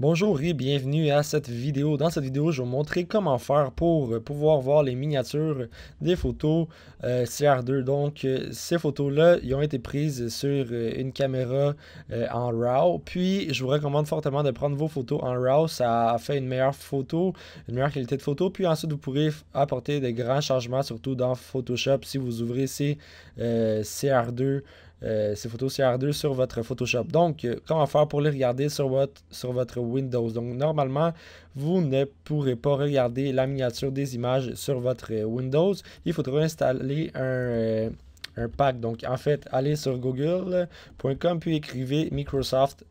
Bonjour et bienvenue à cette vidéo. Dans cette vidéo, je vais vous montrer comment faire pour euh, pouvoir voir les miniatures des photos euh, CR2. Donc, euh, ces photos-là, ils ont été prises sur une caméra en RAW. Puis, je vous recommande fortement de prendre vos photos en RAW. Ça fait une meilleure photo, une meilleure qualité de photo. Puis ensuite, vous pourrez apporter des grands changements, surtout dans Photoshop, si vous ouvrez ces CR2 euh, ces photos CR2 sur votre Photoshop. Donc, euh, comment faire pour les regarder sur votre, sur votre Windows? Donc, normalement, vous ne pourrez pas regarder la miniature des images sur votre euh, Windows. Il faudra installer un... un pack. Donc, en fait, allez sur google.com puis écrivez Microsoft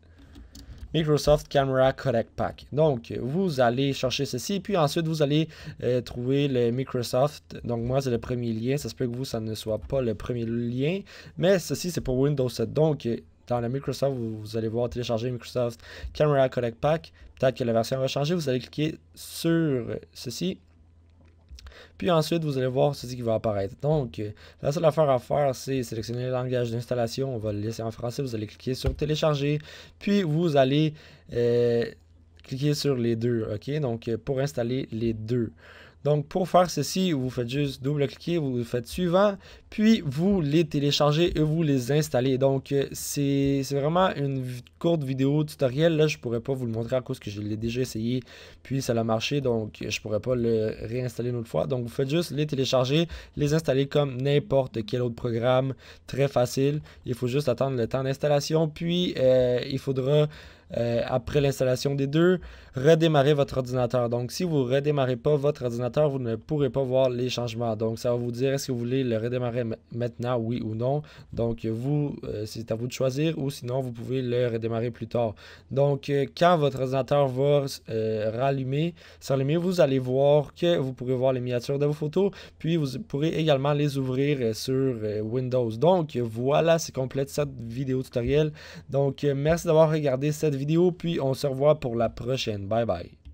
Microsoft Camera Collect Pack. Donc, vous allez chercher ceci, puis ensuite, vous allez euh, trouver le Microsoft. Donc, moi, c'est le premier lien. Ça se peut que vous, ça ne soit pas le premier lien, mais ceci, c'est pour Windows 7. Donc, dans le Microsoft, vous, allez voir télécharger Microsoft Camera Collect Pack. Peut-être que la version va changer. Vous allez cliquer sur ceci puis ensuite, vous allez voir ce qui va apparaître. Donc, euh, la seule affaire à faire, c'est sélectionner le langage d'installation. On va le laisser en français. Vous allez cliquer sur télécharger. Puis, vous allez euh, cliquer sur les deux. OK? Donc, euh, pour installer les deux. Donc, pour faire ceci, vous faites juste double-cliquer, vous faites suivant, puis vous les téléchargez et vous les installez. Donc, euh, c'est vraiment une courte vidéo tutoriel. Là, je pourrais pas vous le montrer à cause que je l'ai déjà essayé, puis ça a marché, donc euh, je pourrais pas le réinstaller une autre fois. Donc, vous faites juste les télécharger, les installer comme n'importe quel autre programme, très facile. Il faut juste attendre le temps d'installation, puis euh, il faudra euh, après l'installation des deux, redémarrez votre ordinateur. Donc, si vous ne redémarrez pas votre ordinateur, vous ne pourrez pas voir les changements. Donc, ça va vous dire est-ce que vous voulez le redémarrer maintenant, oui ou non. Donc, vous, euh, c'est à vous de choisir ou sinon, vous pouvez le redémarrer plus tard. Donc, euh, quand votre ordinateur va rallumer, s'allumer, vous allez voir que vous pourrez voir les miniatures de vos photos, puis vous pourrez également les ouvrir sur Windows. Donc, voilà, c'est complète cette vidéo tutoriel. Donc, merci d'avoir regardé cette vidéo, puis on se revoit pour la prochaine. Bye bye.